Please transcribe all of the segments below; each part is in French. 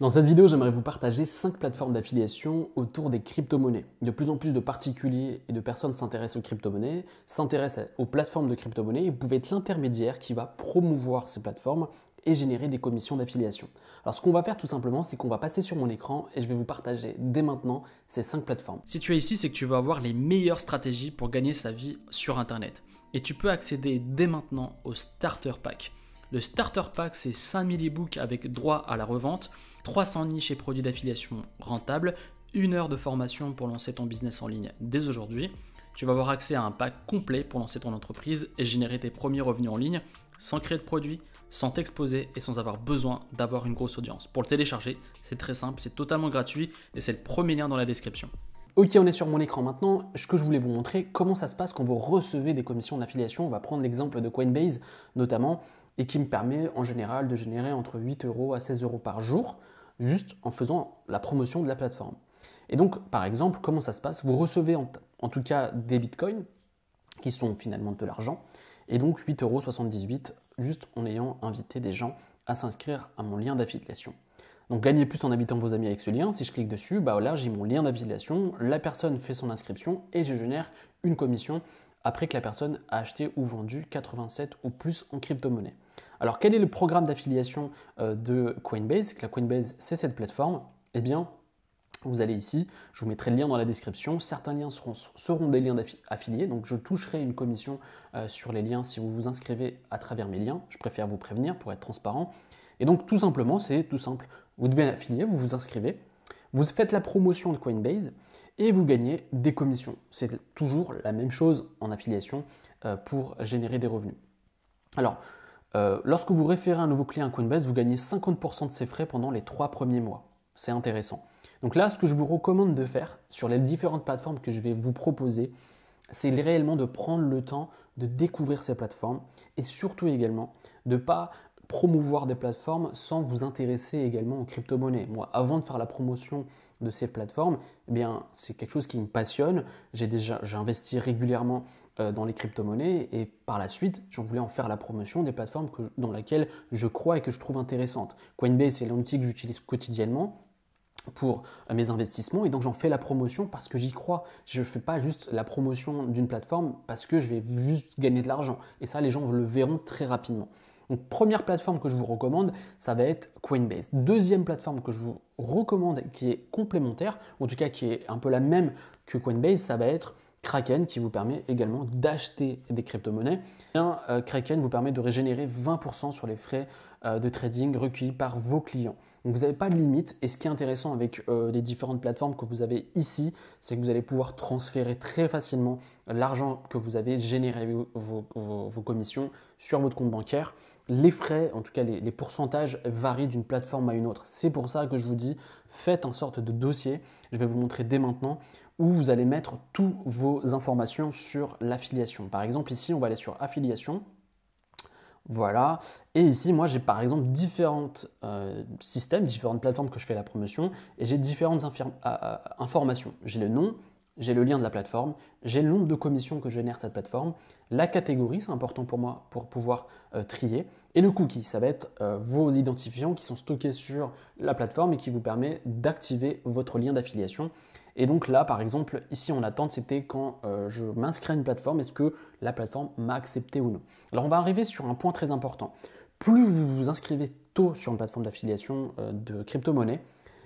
Dans cette vidéo, j'aimerais vous partager 5 plateformes d'affiliation autour des crypto-monnaies. De plus en plus de particuliers et de personnes s'intéressent aux crypto-monnaies, s'intéressent aux plateformes de crypto-monnaies et vous pouvez être l'intermédiaire qui va promouvoir ces plateformes et générer des commissions d'affiliation. Alors ce qu'on va faire tout simplement, c'est qu'on va passer sur mon écran et je vais vous partager dès maintenant ces 5 plateformes. Si tu es ici, c'est que tu veux avoir les meilleures stratégies pour gagner sa vie sur Internet. Et tu peux accéder dès maintenant au Starter Pack. Le starter pack, c'est 5000 books avec droit à la revente, 300 niches et produits d'affiliation rentables, une heure de formation pour lancer ton business en ligne dès aujourd'hui. Tu vas avoir accès à un pack complet pour lancer ton entreprise et générer tes premiers revenus en ligne sans créer de produit, sans t'exposer et sans avoir besoin d'avoir une grosse audience. Pour le télécharger, c'est très simple, c'est totalement gratuit et c'est le premier lien dans la description. Ok, on est sur mon écran maintenant. Ce que je voulais vous montrer, comment ça se passe quand vous recevez des commissions d'affiliation. On va prendre l'exemple de Coinbase notamment et qui me permet en général de générer entre 8 euros à 16 euros par jour juste en faisant la promotion de la plateforme. Et donc, par exemple, comment ça se passe Vous recevez en, tout cas des bitcoins qui sont finalement de l'argent et donc 78 juste en ayant invité des gens à s'inscrire à mon lien d'affiliation. Donc gagnez plus en invitant vos amis avec ce lien. Si je clique dessus, bah là j'ai mon lien d'affiliation, la personne fait son inscription et je génère une commission après que la personne a acheté ou vendu 87 ou plus en crypto-monnaie. Alors quel est le programme d'affiliation euh, de Coinbase La Coinbase, c'est cette plateforme. Eh bien, vous allez ici, je vous mettrai le lien dans la description. Certains liens seront, seront des liens d'affiliés. donc je toucherai une commission euh, sur les liens si vous vous inscrivez à travers mes liens. Je préfère vous prévenir pour être transparent. Et donc tout simplement, c'est tout simple. Vous devez affilier, vous vous inscrivez, vous faites la promotion de Coinbase et vous gagnez des commissions. C'est toujours la même chose en affiliation euh, pour générer des revenus. Alors, euh, lorsque vous référez un nouveau client à Coinbase, vous gagnez 50% de ses frais pendant les trois premiers mois. C'est intéressant. Donc là, ce que je vous recommande de faire sur les différentes plateformes que je vais vous proposer, c'est réellement de prendre le temps de découvrir ces plateformes et surtout également de ne pas promouvoir des plateformes sans vous intéresser également aux crypto-monnaies. Moi, avant de faire la promotion de ces plateformes, eh bien, c'est quelque chose qui me passionne. J'ai déjà, j'investis régulièrement euh, dans les crypto-monnaies et par la suite, j'en voulais en faire la promotion des plateformes dans lesquelles je crois et que je trouve intéressantes. Coinbase c'est l'outil que j'utilise quotidiennement pour euh, mes investissements et donc j'en fais la promotion parce que j'y crois. Je ne fais pas juste la promotion d'une plateforme parce que je vais juste gagner de l'argent et ça les gens le verront très rapidement. Donc première plateforme que je vous recommande, ça va être Coinbase. Deuxième plateforme que je vous recommande qui est complémentaire, en tout cas qui est un peu la même que Coinbase, ça va être Kraken qui vous permet également d'acheter des crypto-monnaies. Eh euh, Kraken vous permet de régénérer 20% sur les frais euh, de trading recueillis par vos clients. Donc vous n'avez pas de limite et ce qui est intéressant avec euh, les différentes plateformes que vous avez ici, c'est que vous allez pouvoir transférer très facilement l'argent que vous avez généré vos, commissions sur votre compte bancaire. Les frais, en tout cas les, les pourcentages, varient d'une plateforme à une autre. C'est pour ça que je vous dis, faites un sorte de dossier, je vais vous montrer dès maintenant, où vous allez mettre toutes vos informations sur l'affiliation. Par exemple, ici, on va aller sur affiliation. Voilà. Et ici, moi, j'ai par exemple différents euh, systèmes, différentes plateformes que je fais la promotion, et j'ai différentes euh, euh, informations. J'ai le nom, j'ai le lien de la plateforme, j'ai le nombre de commissions que génère cette plateforme, la catégorie, c'est important pour moi pour pouvoir euh, trier, et le cookie, ça va être euh, vos identifiants qui sont stockés sur la plateforme et qui vous permet d'activer votre lien d'affiliation. Et donc là, par exemple, ici en attente, c'était quand euh, je m'inscris à une plateforme, est-ce que la plateforme m'a accepté ou non Alors on va arriver sur un point très important. Plus vous vous inscrivez tôt sur une plateforme d'affiliation de crypto-monnaie,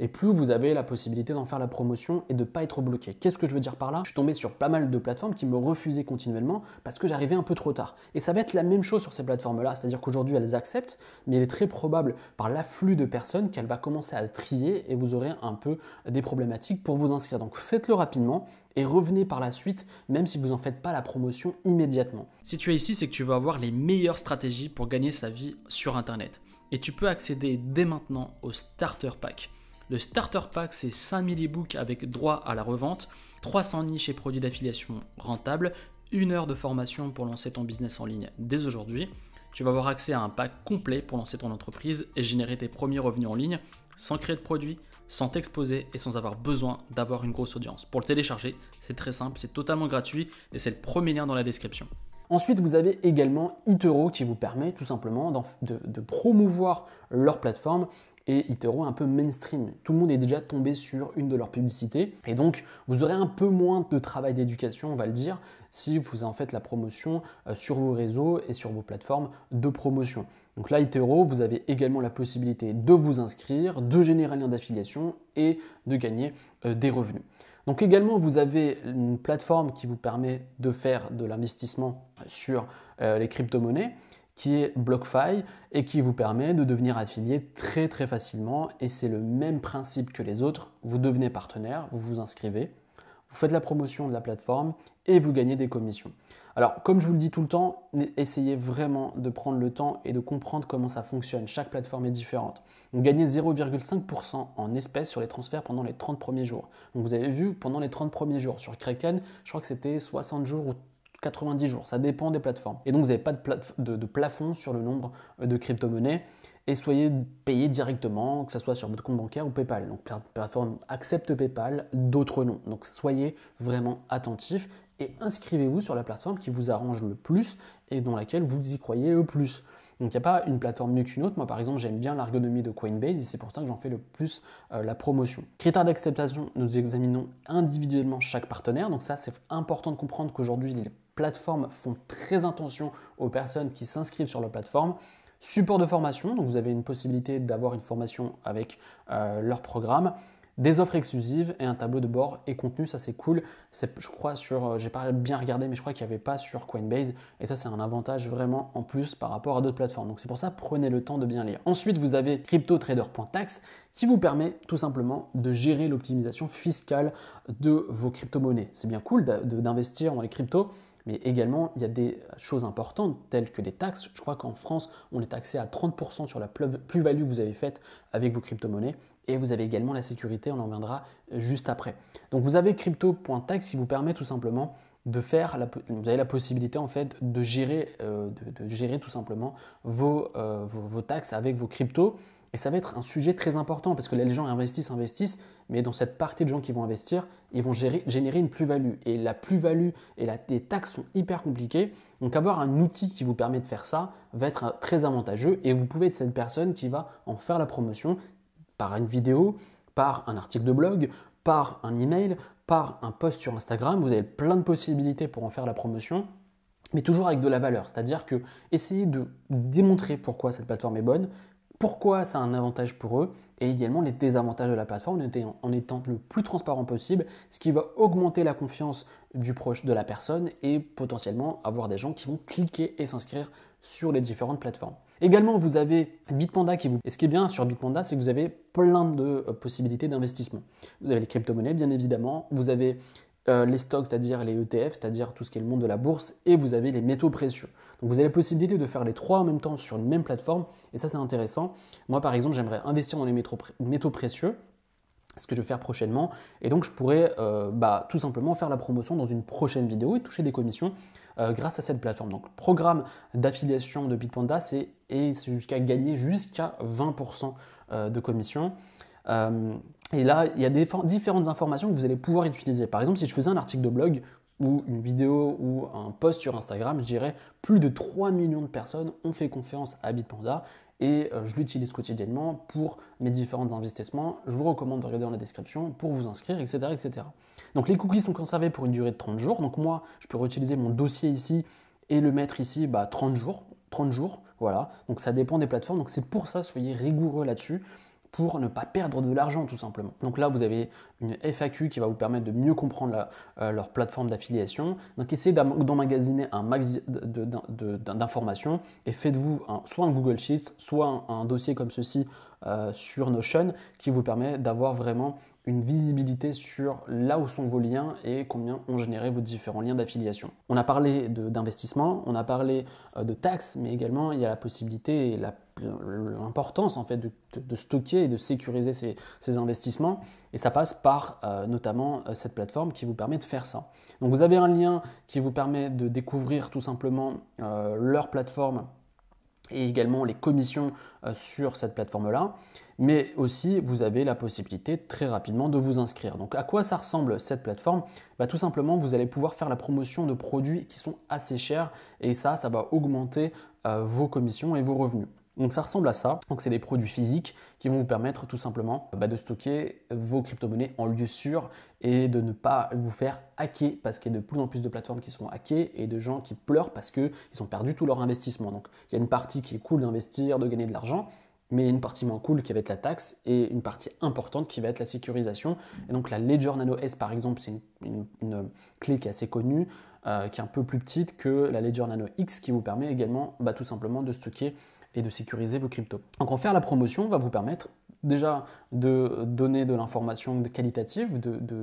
et plus vous avez la possibilité d'en faire la promotion et de ne pas être bloqué. Qu'est-ce que je veux dire par là Je suis tombé sur pas mal de plateformes qui me refusaient continuellement parce que j'arrivais un peu trop tard. Et ça va être la même chose sur ces plateformes-là, c'est-à-dire qu'aujourd'hui elles acceptent, mais il est très probable par l'afflux de personnes qu'elle va commencer à trier et vous aurez un peu des problématiques pour vous inscrire. Donc faites-le rapidement et revenez par la suite, même si vous n'en faites pas la promotion immédiatement. Si tu es ici, c'est que tu veux avoir les meilleures stratégies pour gagner sa vie sur Internet. Et tu peux accéder dès maintenant au Starter Pack. Le Starter Pack, c'est 5000 books avec droit à la revente, 300 niches et produits d'affiliation rentables, une heure de formation pour lancer ton business en ligne dès aujourd'hui. Tu vas avoir accès à un pack complet pour lancer ton entreprise et générer tes premiers revenus en ligne sans créer de produits, sans t'exposer et sans avoir besoin d'avoir une grosse audience. Pour le télécharger, c'est très simple, c'est totalement gratuit et c'est le premier lien dans la description. Ensuite, vous avez également Itero qui vous permet tout simplement de, promouvoir leur plateforme et Itero est un peu mainstream. Tout le monde est déjà tombé sur une de leurs publicités et donc vous aurez un peu moins de travail d'éducation, on va le dire, si vous en faites la promotion euh, sur vos réseaux et sur vos plateformes de promotion. Donc là, Itero, vous avez également la possibilité de vous inscrire, de générer un lien d'affiliation et de gagner euh, des revenus. Donc également, vous avez une plateforme qui vous permet de faire de l'investissement sur euh, les crypto-monnaies qui est BlockFi et qui vous permet de devenir affilié très très facilement et c'est le même principe que les autres. Vous devenez partenaire, vous vous inscrivez, vous faites la promotion de la plateforme et vous gagnez des commissions. Alors comme je vous le dis tout le temps, essayez vraiment de prendre le temps et de comprendre comment ça fonctionne. Chaque plateforme est différente. Vous gagnez 0,5% en espèces sur les transferts pendant les 30 premiers jours. Donc vous avez vu, pendant les 30 premiers jours sur Kraken, je crois que c'était 60 jours ou 90 jours, ça dépend des plateformes. Et donc vous n'avez pas de, de, plafond sur le nombre de crypto-monnaies et soyez payé directement, que ce soit sur votre compte bancaire ou PayPal. Donc plateforme accepte PayPal, d'autres non. Donc soyez vraiment attentif et inscrivez-vous sur la plateforme qui vous arrange le plus et dans laquelle vous y croyez le plus. Donc il n'y a pas une plateforme mieux qu'une autre. Moi par exemple j'aime bien l'ergonomie de Coinbase et c'est pour ça que j'en fais le plus euh, la promotion. Critères d'acceptation, nous examinons individuellement chaque partenaire. Donc ça c'est important de comprendre qu'aujourd'hui il est plateformes font très attention aux personnes qui s'inscrivent sur leur plateforme. Support de formation, donc vous avez une possibilité d'avoir une formation avec euh, leur programme des offres exclusives et un tableau de bord et contenu. Ça, c'est cool. je crois, sur, euh, j'ai pas bien regardé, mais je crois qu'il n'y avait pas sur Coinbase. Et ça, c'est un avantage vraiment en plus par rapport à d'autres plateformes. Donc, c'est pour ça, prenez le temps de bien lire. Ensuite, vous avez CryptoTrader.tax qui vous permet tout simplement de gérer l'optimisation fiscale de vos crypto-monnaies. C'est bien cool d'investir dans les cryptos mais également, il y a des choses importantes telles que les taxes. Je crois qu'en France, on est taxé à 30% sur la plus-value que vous avez faite avec vos crypto-monnaies. Et vous avez également la sécurité, on en reviendra euh, juste après. Donc vous avez crypto.tax qui vous permet tout simplement de faire, vous avez la possibilité en fait de gérer, euh, tout simplement euh, vos, vos taxes avec vos cryptos et ça va être un sujet très important parce que les gens investissent, investissent, mais dans cette partie de gens qui vont investir, ils vont générer une plus-value. Et la plus-value et la, les taxes sont hyper compliquées. Donc avoir un outil qui vous permet de faire ça va être euh, très avantageux et vous pouvez être cette personne qui va en faire la promotion par une vidéo, par un article de blog, par un email, par un post sur Instagram. Vous avez plein de possibilités pour en faire la promotion mais toujours avec de la valeur. C'est-à-dire que essayez de démontrer pourquoi cette plateforme est bonne pourquoi ça a un avantage pour eux et également les désavantages de la plateforme en étant le plus transparent possible, ce qui va augmenter la confiance du proche de la personne et potentiellement avoir des gens qui vont cliquer et s'inscrire sur les différentes plateformes. Également, vous avez Bitpanda qui vous. Et ce qui est bien sur Bitpanda, c'est que vous avez plein de euh, possibilités d'investissement. Vous avez les crypto-monnaies, bien évidemment. Vous avez euh, les stocks, c'est-à-dire les ETF, c'est-à-dire tout ce qui est le monde de la bourse, et vous avez les métaux précieux. Donc vous avez la possibilité de faire les trois en même temps sur une même plateforme, et ça c'est intéressant. Moi par exemple, j'aimerais investir dans les métaux, précieux, ce que je vais faire prochainement. Et donc, je pourrais euh, bah, tout simplement faire la promotion dans une prochaine vidéo et toucher des commissions euh, grâce à cette plateforme. Donc, le programme d'affiliation de Bitpanda, c'est jusqu'à gagner jusqu'à 20% de commissions. Et là, il y a différentes informations que vous allez pouvoir utiliser. Par exemple, si je faisais un article de blog ou une vidéo ou un post sur Instagram, je dirais plus de 3 millions de personnes ont fait confiance à Bitpanda et euh, je l'utilise quotidiennement pour mes différents investissements. Je vous recommande de regarder dans la description pour vous inscrire, etc. etc. Donc les cookies sont conservés pour une durée de 30 jours. Donc moi, je peux réutiliser mon dossier ici et le mettre ici 30 bah, jours. 30 jours, voilà. Donc ça dépend des plateformes. Donc c'est pour ça, soyez rigoureux là-dessus pour ne pas perdre de l'argent tout simplement. Donc là, vous avez une FAQ qui va vous permettre de mieux comprendre euh, leur plateforme d'affiliation. Donc essayez d'emmagasiner un max d'informations et faites-vous soit un Google Sheets, soit un, dossier comme ceci euh, sur Notion qui vous permet d'avoir vraiment une visibilité sur là où sont vos liens et combien ont généré vos différents liens d'affiliation. On a parlé d'investissement, on a parlé euh, de taxes, mais également il y a la possibilité et la euh, l'importance en fait de, stocker et de sécuriser ces, investissements. Et ça passe par euh, notamment euh, cette plateforme qui vous permet de faire ça. Donc vous avez un lien qui vous permet de découvrir tout simplement leur plateforme et également les commissions sur cette plateforme-là. Mais aussi, vous avez la possibilité très rapidement de vous inscrire. Donc à quoi ça ressemble cette plateforme bah, Tout simplement, vous allez pouvoir faire la promotion de produits qui sont assez chers et ça, ça va augmenter vos commissions et vos revenus. Donc ça ressemble à ça. Donc c'est des produits physiques qui vont vous permettre tout simplement euh, bah, de stocker vos crypto-monnaies en lieu sûr et de ne pas vous faire hacker parce qu'il y a de plus en plus de plateformes qui sont hackées et de gens qui pleurent parce qu'ils ont perdu tout leur investissement. Donc il y a une partie qui est cool d'investir, de gagner de l'argent, mais il y a une partie moins cool qui va être la taxe et une partie importante qui va être la sécurisation. Et donc la Ledger Nano S par exemple, c'est une, clé qui est assez connue, euh, qui est un peu plus petite que la Ledger Nano X qui vous permet également bah, tout simplement de stocker et de sécuriser vos cryptos. Donc en faire la promotion va vous permettre déjà de donner de l'information qualitative,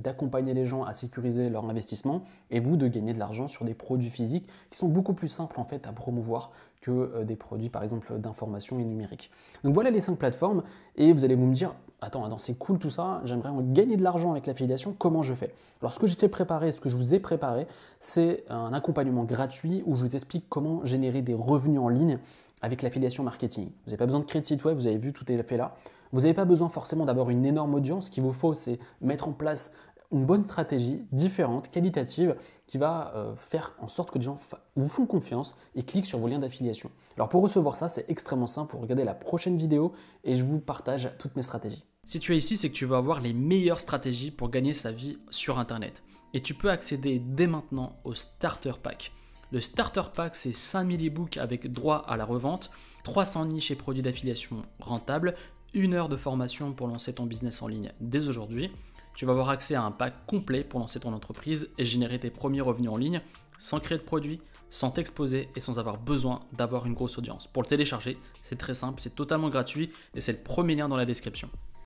d'accompagner les gens à sécuriser leur investissement et vous de gagner de l'argent sur des produits physiques qui sont beaucoup plus simples en fait à promouvoir que euh, des produits par exemple d'information et numérique. Donc voilà les cinq plateformes et vous allez vous me dire attends, c'est cool tout ça, j'aimerais gagner de l'argent avec l'affiliation, comment je fais Alors ce que j'étais préparé, ce que je vous ai préparé, c'est un accompagnement gratuit où je vous explique comment générer des revenus en ligne avec l'affiliation marketing. Vous n'avez pas besoin de créer de site web, vous avez vu, tout est fait là. Vous n'avez pas besoin forcément d'avoir une énorme audience. Ce qu'il vous faut, c'est mettre en place une bonne stratégie différente, qualitative, qui va euh, faire en sorte que des gens vous font confiance et cliquent sur vos liens d'affiliation. Alors pour recevoir ça, c'est extrêmement simple. Vous regardez la prochaine vidéo et je vous partage toutes mes stratégies. Si tu es ici, c'est que tu veux avoir les meilleures stratégies pour gagner sa vie sur Internet. Et tu peux accéder dès maintenant au Starter Pack. Le Starter Pack, c'est 5000 books avec droit à la revente, 300 niches et produits d'affiliation rentables, une heure de formation pour lancer ton business en ligne dès aujourd'hui. Tu vas avoir accès à un pack complet pour lancer ton entreprise et générer tes premiers revenus en ligne sans créer de produits, sans t'exposer et sans avoir besoin d'avoir une grosse audience. Pour le télécharger, c'est très simple, c'est totalement gratuit et c'est le premier lien dans la description.